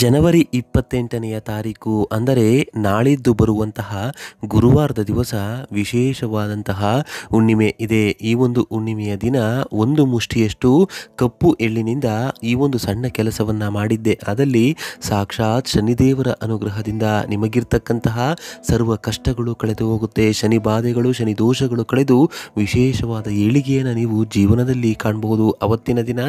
ಜನವರಿ ಇಪ್ಪತ್ತೆಂಟನೆಯ ತಾರೀಕು ಅಂದರೆ ನಾಳಿದ್ದು ಬರುವಂತಹ ಗುರುವಾರದ ದಿವಸ ವಿಶೇಷವಾದಂತಹ ಹುಣ್ಣಿಮೆ ಇದೆ ಈ ಒಂದು ಹುಣ್ಣಿಮೆಯ ದಿನ ಒಂದು ಮುಷ್ಟಿಯಷ್ಟು ಕಪ್ಪು ಎಳ್ಳಿನಿಂದ ಈ ಒಂದು ಸಣ್ಣ ಕೆಲಸವನ್ನು ಮಾಡಿದ್ದೆ ಅದಲ್ಲಿ ಸಾಕ್ಷಾತ್ ಶನಿದೇವರ ಅನುಗ್ರಹದಿಂದ ನಿಮಗಿರ್ತಕ್ಕಂತಹ ಸರ್ವ ಕಷ್ಟಗಳು ಕಳೆದು ಹೋಗುತ್ತೆ ಶನಿ ಬಾಧೆಗಳು ಶನಿ ದೋಷಗಳು ಕಳೆದು ವಿಶೇಷವಾದ ಏಳಿಗೆಯನ್ನು ನೀವು ಜೀವನದಲ್ಲಿ ಕಾಣಬಹುದು ಅವತ್ತಿನ ದಿನ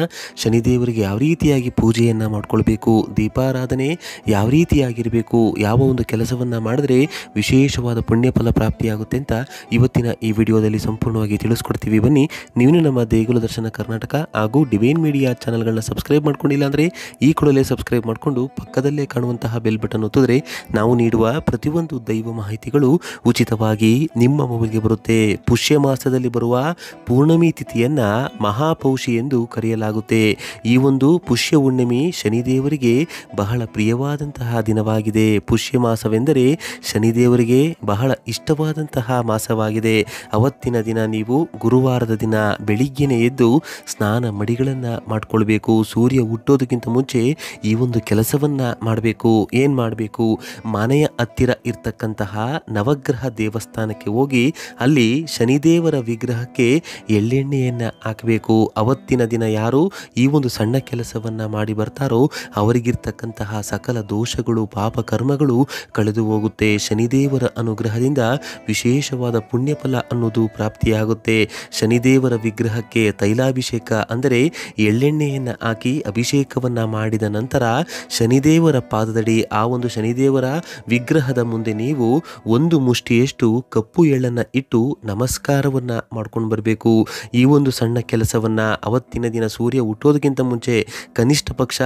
ಶನಿದೇವರಿಗೆ ಯಾವ ರೀತಿಯಾಗಿ ಪೂಜೆಯನ್ನು ಮಾಡಿಕೊಳ್ಬೇಕು ದೀಪ ಆರಾಧನೆ ಯಾವ ರೀತಿಯಾಗಿರಬೇಕು ಯಾವ ಒಂದು ಕೆಲಸವನ್ನು ಮಾಡಿದ್ರೆ ವಿಶೇಷವಾದ ಪುಣ್ಯ ಫಲ ಪ್ರಾಪ್ತಿಯಾಗುತ್ತೆ ಅಂತ ಇವತ್ತಿನ ಈ ವಿಡಿಯೋದಲ್ಲಿ ಸಂಪೂರ್ಣವಾಗಿ ತಿಳಿಸ್ಕೊಡ್ತೀವಿ ಬನ್ನಿ ನೀವು ನಮ್ಮ ದೇಗುಲ ದರ್ಶನ ಕರ್ನಾಟಕ ಹಾಗೂ ಡಿವೈನ್ ಮೀಡಿಯಾ ಚಾನಲ್ಗಳನ್ನ ಸಬ್ಸ್ಕ್ರೈಬ್ ಮಾಡ್ಕೊಂಡಿಲ್ಲ ಅಂದರೆ ಈ ಕೂಡಲೇ ಸಬ್ಸ್ಕ್ರೈಬ್ ಮಾಡಿಕೊಂಡು ಪಕ್ಕದಲ್ಲೇ ಕಾಣುವಂತಹ ಬೆಲ್ ಬಟನ್ ಒತ್ತಿದ್ರೆ ನಾವು ನೀಡುವ ಪ್ರತಿಯೊಂದು ದೈವ ಮಾಹಿತಿಗಳು ಉಚಿತವಾಗಿ ನಿಮ್ಮ ಮೊಬೈಲ್ಗೆ ಬರುತ್ತೆ ಪುಷ್ಯ ಮಾಸದಲ್ಲಿ ಬರುವ ಪೂರ್ಣಮಿ ತಿಥಿಯನ್ನು ಮಹಾಪೌಷಿ ಎಂದು ಕರೆಯಲಾಗುತ್ತೆ ಈ ಒಂದು ಪುಷ್ಯ ಹುಣ್ಣಿಮೆ ಶನಿದೇವರಿಗೆ ಬಹಳ ಪ್ರಿಯವಾದಂತಹ ದಿನವಾಗಿದೆ ಪುಷ್ಯ ಮಾಸವೆಂದರೆ ಶನಿದೇವರಿಗೆ ಬಹಳ ಇಷ್ಟವಾದಂತಹ ಮಾಸವಾಗಿದೆ ಅವತ್ತಿನ ದಿನ ನೀವು ಗುರುವಾರದ ದಿನ ಬೆಳಿಗ್ಗೆನೆ ಎದ್ದು ಸ್ನಾನ ಮಡಿಗಳನ್ನು ಮಾಡಿಕೊಳ್ಬೇಕು ಸೂರ್ಯ ಹುಟ್ಟೋದಕ್ಕಿಂತ ಮುಂಚೆ ಈ ಒಂದು ಕೆಲಸವನ್ನು ಮಾಡಬೇಕು ಏನು ಮಾಡಬೇಕು ಮನೆಯ ಹತ್ತಿರ ಇರ್ತಕ್ಕಂತಹ ನವಗ್ರಹ ದೇವಸ್ಥಾನಕ್ಕೆ ಹೋಗಿ ಅಲ್ಲಿ ಶನಿದೇವರ ವಿಗ್ರಹಕ್ಕೆ ಎಳ್ಳೆಣ್ಣೆಯನ್ನು ಹಾಕಬೇಕು ಅವತ್ತಿನ ದಿನ ಯಾರು ಈ ಒಂದು ಸಣ್ಣ ಕೆಲಸವನ್ನು ಮಾಡಿ ಬರ್ತಾರೋ ಅವರಿಗಿರ್ತಕ್ಕಂಥ ಮಾಡಿದಂತಹ ಸಕಲ ದೋಷಗಳು ಪಾಪ ಕರ್ಮಗಳು ಕಳೆದು ಹೋಗುತ್ತೆ ಶನಿದೇವರ ಅನುಗ್ರಹದಿಂದ ವಿಶೇಷವಾದ ಪುಣ್ಯಫಲ ಅನ್ನೋದು ಪ್ರಾಪ್ತಿಯಾಗುತ್ತೆ ಶನಿದೇವರ ವಿಗ್ರಹಕ್ಕೆ ತೈಲಾಭಿಷೇಕ ಅಂದರೆ ಎಳ್ಳೆಣ್ಣೆಯನ್ನು ಹಾಕಿ ಅಭಿಷೇಕವನ್ನು ಮಾಡಿದ ನಂತರ ಶನಿದೇವರ ಪಾದದಡಿ ಆ ಒಂದು ಶನಿದೇವರ ವಿಗ್ರಹದ ಮುಂದೆ ನೀವು ಒಂದು ಮುಷ್ಟಿಯಷ್ಟು ಕಪ್ಪು ಎಳ್ಳನ್ನು ಇಟ್ಟು ನಮಸ್ಕಾರವನ್ನು ಮಾಡ್ಕೊಂಡು ಬರಬೇಕು ಈ ಒಂದು ಸಣ್ಣ ಕೆಲಸವನ್ನು ಅವತ್ತಿನ ದಿನ ಸೂರ್ಯ ಹುಟ್ಟೋದಕ್ಕಿಂತ ಮುಂಚೆ ಕನಿಷ್ಠ ಪಕ್ಷ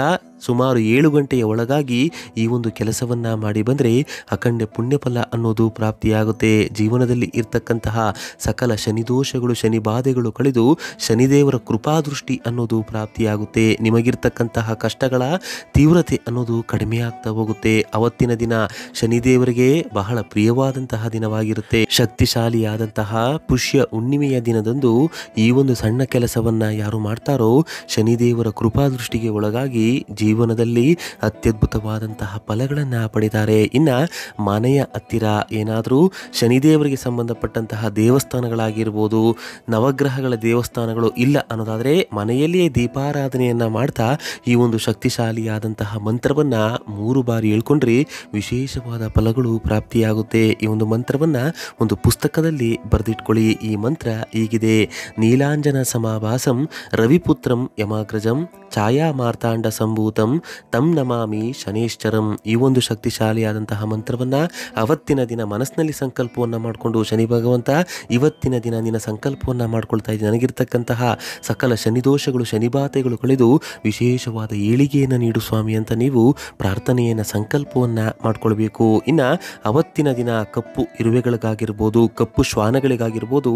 ಸುಮಾರು ಏಳು ಗಂಟೆಯ ಒಳಗಾಗಿ ಈ ಒಂದು ಕೆಲಸವನ್ನ ಮಾಡಿ ಬಂದರೆ ಅಖಂಡ ಪುಣ್ಯಫಲ ಅನ್ನೋದು ಪ್ರಾಪ್ತಿಯಾಗುತ್ತೆ ಜೀವನದಲ್ಲಿ ಇರ್ತಕ್ಕಂತಹ ಸಕಲ ಶನಿದೋಷಗಳು ಶನಿ ಬಾಧೆಗಳು ಕಳೆದು ಶನಿದೇವರ ಕೃಪಾದೃಷ್ಟಿ ಅನ್ನೋದು ಪ್ರಾಪ್ತಿಯಾಗುತ್ತೆ ನಿಮಗಿರ್ತಕ್ಕಂತಹ ಕಷ್ಟಗಳ ತೀವ್ರತೆ ಅನ್ನೋದು ಆಗ್ತಾ ಹೋಗುತ್ತೆ ಅವತ್ತಿನ ದಿನ ಶನಿದೇವರಿಗೆ ಬಹಳ ಪ್ರಿಯವಾದಂತಹ ದಿನವಾಗಿರುತ್ತೆ ಶಕ್ತಿಶಾಲಿಯಾದಂತಹ ಪುಷ್ಯ ಹುಣ್ಣಿಮೆಯ ದಿನದಂದು ಈ ಒಂದು ಸಣ್ಣ ಕೆಲಸವನ್ನ ಯಾರು ಮಾಡ್ತಾರೋ ಶನಿದೇವರ ಕೃಪಾದೃಷ್ಟಿಗೆ ಒಳಗಾಗಿ ಜೀವ ಜೀವನದಲ್ಲಿ ಅತ್ಯದ್ಭುತವಾದಂತಹ ಫಲಗಳನ್ನು ಪಡೆದಾರೆ ಇನ್ನು ಮನೆಯ ಹತ್ತಿರ ಏನಾದರೂ ಶನಿದೇವರಿಗೆ ಸಂಬಂಧಪಟ್ಟಂತಹ ದೇವಸ್ಥಾನಗಳಾಗಿರ್ಬೋದು ನವಗ್ರಹಗಳ ದೇವಸ್ಥಾನಗಳು ಇಲ್ಲ ಅನ್ನೋದಾದರೆ ಮನೆಯಲ್ಲಿಯೇ ದೀಪಾರಾಧನೆಯನ್ನ ಮಾಡ್ತಾ ಈ ಒಂದು ಶಕ್ತಿಶಾಲಿಯಾದಂತಹ ಮಂತ್ರವನ್ನು ಮೂರು ಬಾರಿ ಹೇಳ್ಕೊಂಡ್ರಿ ವಿಶೇಷವಾದ ಫಲಗಳು ಪ್ರಾಪ್ತಿಯಾಗುತ್ತೆ ಈ ಒಂದು ಮಂತ್ರವನ್ನು ಒಂದು ಪುಸ್ತಕದಲ್ಲಿ ಬರೆದಿಟ್ಕೊಳ್ಳಿ ಈ ಮಂತ್ರ ಈಗಿದೆ ನೀಲಾಂಜನ ಸಮಾಭಾಸಂ ರವಿಪುತ್ರಂ ಯಮಾಗ್ರಜಂ ಛಾಯಾ ಮಾರ್ತಾಂಡ ಸಂಭೂತಂ ತಂ ನಮಾಮಿ ಶನೇಶ್ಚರಂ ಈ ಒಂದು ಶಕ್ತಿಶಾಲಿಯಾದಂತಹ ಮಂತ್ರವನ್ನು ಅವತ್ತಿನ ದಿನ ಮನಸ್ಸಿನಲ್ಲಿ ಸಂಕಲ್ಪವನ್ನು ಮಾಡಿಕೊಂಡು ಶನಿ ಭಗವಂತ ಇವತ್ತಿನ ದಿನ ನಿನ್ನ ಸಂಕಲ್ಪವನ್ನು ಮಾಡ್ಕೊಳ್ತಾ ಇದ್ದೀನಿ ನನಗಿರ್ತಕ್ಕಂತಹ ಸಕಲ ಶನಿದೋಷಗಳು ಶನಿಬಾಧೆಗಳು ಕಳೆದು ವಿಶೇಷವಾದ ಏಳಿಗೆಯನ್ನು ನೀಡು ಸ್ವಾಮಿ ಅಂತ ನೀವು ಪ್ರಾರ್ಥನೆಯನ್ನು ಸಂಕಲ್ಪವನ್ನು ಮಾಡಿಕೊಳ್ಬೇಕು ಇನ್ನು ಅವತ್ತಿನ ದಿನ ಕಪ್ಪು ಇರುವೆಗಳಿಗಾಗಿರ್ಬೋದು ಕಪ್ಪು ಶ್ವಾನಗಳಿಗಾಗಿರ್ಬೋದು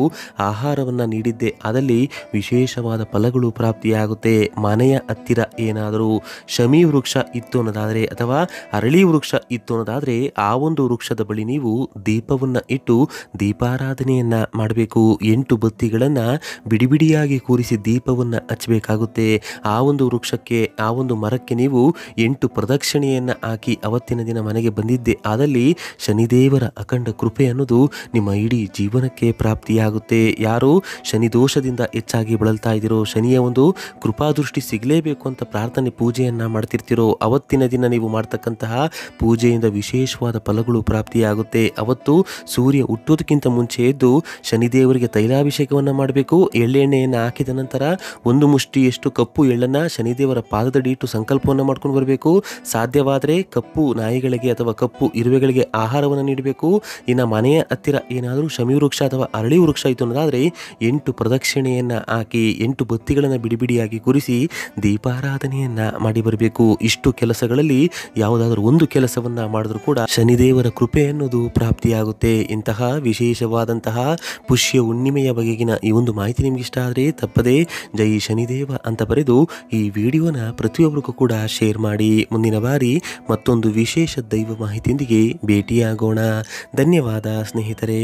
ಆಹಾರವನ್ನು ನೀಡಿದ್ದೆ ಅದರಲ್ಲಿ ವಿಶೇಷವಾದ ಫಲಗಳು ಪ್ರಾಪ್ತಿಯಾಗುತ್ತೆ ಮನೆಯ ಹತ್ತಿರ ಏನಾದರೂ ಶಮಿ ವೃಕ್ಷ ಇತ್ತು ಅನ್ನೋದಾದರೆ ಅಥವಾ ಅರಳಿ ವೃಕ್ಷ ಇತ್ತು ಅನ್ನೋದಾದರೆ ಆ ಒಂದು ವೃಕ್ಷದ ಬಳಿ ನೀವು ದೀಪವನ್ನು ಇಟ್ಟು ದೀಪಾರಾಧನೆಯನ್ನು ಮಾಡಬೇಕು ಎಂಟು ಬತ್ತಿಗಳನ್ನು ಬಿಡಿಬಿಡಿಯಾಗಿ ಕೂರಿಸಿ ದೀಪವನ್ನು ಹಚ್ಚಬೇಕಾಗುತ್ತೆ ಆ ಒಂದು ವೃಕ್ಷಕ್ಕೆ ಆ ಒಂದು ಮರಕ್ಕೆ ನೀವು ಎಂಟು ಪ್ರದಕ್ಷಿಣೆಯನ್ನು ಹಾಕಿ ಅವತ್ತಿನ ದಿನ ಮನೆಗೆ ಬಂದಿದ್ದೆ ಆದಲ್ಲಿ ಶನಿದೇವರ ಅಖಂಡ ಕೃಪೆ ಅನ್ನೋದು ನಿಮ್ಮ ಇಡೀ ಜೀವನಕ್ಕೆ ಪ್ರಾಪ್ತಿಯಾಗುತ್ತೆ ಯಾರು ಶನಿ ದೋಷದಿಂದ ಹೆಚ್ಚಾಗಿ ಬಳಲ್ತಾ ಇದ್ದೀರೋ ಶನಿಯ ಒಂದು ಕೃಪಾದೃಷ್ಟಿ ಸಿಗಲೇ ಮಾಡಲೇಬೇಕು ಅಂತ ಪ್ರಾರ್ಥನೆ ಪೂಜೆಯನ್ನು ಮಾಡ್ತಿರ್ತಿರೋ ಅವತ್ತಿನ ದಿನ ನೀವು ಮಾಡ್ತಕ್ಕಂತಹ ಪೂಜೆಯಿಂದ ವಿಶೇಷವಾದ ಫಲಗಳು ಪ್ರಾಪ್ತಿಯಾಗುತ್ತೆ ಅವತ್ತು ಸೂರ್ಯ ಹುಟ್ಟೋದಕ್ಕಿಂತ ಮುಂಚೆ ಎದ್ದು ಶನಿದೇವರಿಗೆ ತೈಲಾಭಿಷೇಕವನ್ನು ಮಾಡಬೇಕು ಎಳ್ಳೆಣ್ಣೆಯನ್ನು ಹಾಕಿದ ನಂತರ ಒಂದು ಮುಷ್ಟಿಯಷ್ಟು ಕಪ್ಪು ಎಳ್ಳನ್ನು ಶನಿದೇವರ ಪಾದದಡಿ ಇಟ್ಟು ಸಂಕಲ್ಪವನ್ನು ಮಾಡ್ಕೊಂಡು ಬರಬೇಕು ಸಾಧ್ಯವಾದರೆ ಕಪ್ಪು ನಾಯಿಗಳಿಗೆ ಅಥವಾ ಕಪ್ಪು ಇರುವೆಗಳಿಗೆ ಆಹಾರವನ್ನು ನೀಡಬೇಕು ಇನ್ನು ಮನೆಯ ಹತ್ತಿರ ಏನಾದರೂ ಶಮಿ ವೃಕ್ಷ ಅಥವಾ ಅರಳಿ ವೃಕ್ಷ ಇತ್ತು ಅನ್ನೋದಾದರೆ ಎಂಟು ಪ್ರದಕ್ಷಿಣೆಯನ್ನು ಹಾಕಿ ಎಂಟು ಬತ್ತಿಗಳನ್ನು ಬಿಡಿಬಿಡಿಯಾಗಿ ಕುರಿಸಿ ದೀಪಾರಾಧನೆಯನ್ನ ಮಾಡಿ ಬರಬೇಕು ಇಷ್ಟು ಕೆಲಸಗಳಲ್ಲಿ ಯಾವುದಾದ್ರೂ ಒಂದು ಕೆಲಸವನ್ನ ಮಾಡಿದ್ರೂ ಕೂಡ ಶನಿದೇವರ ಕೃಪೆ ಅನ್ನೋದು ಪ್ರಾಪ್ತಿಯಾಗುತ್ತೆ ಇಂತಹ ವಿಶೇಷವಾದಂತಹ ಪುಷ್ಯ ಹುಣ್ಣಿಮೆಯ ಬಗೆಗಿನ ಈ ಒಂದು ಮಾಹಿತಿ ನಿಮ್ಗೆ ಇಷ್ಟ ಆದರೆ ತಪ್ಪದೇ ಜೈ ಶನಿದೇವ ಅಂತ ಬರೆದು ಈ ವಿಡಿಯೋನ ಪ್ರತಿಯೊಬ್ಬರಿಗೂ ಕೂಡ ಶೇರ್ ಮಾಡಿ ಮುಂದಿನ ಬಾರಿ ಮತ್ತೊಂದು ವಿಶೇಷ ದೈವ ಮಾಹಿತಿಯೊಂದಿಗೆ ಭೇಟಿಯಾಗೋಣ ಧನ್ಯವಾದ ಸ್ನೇಹಿತರೆ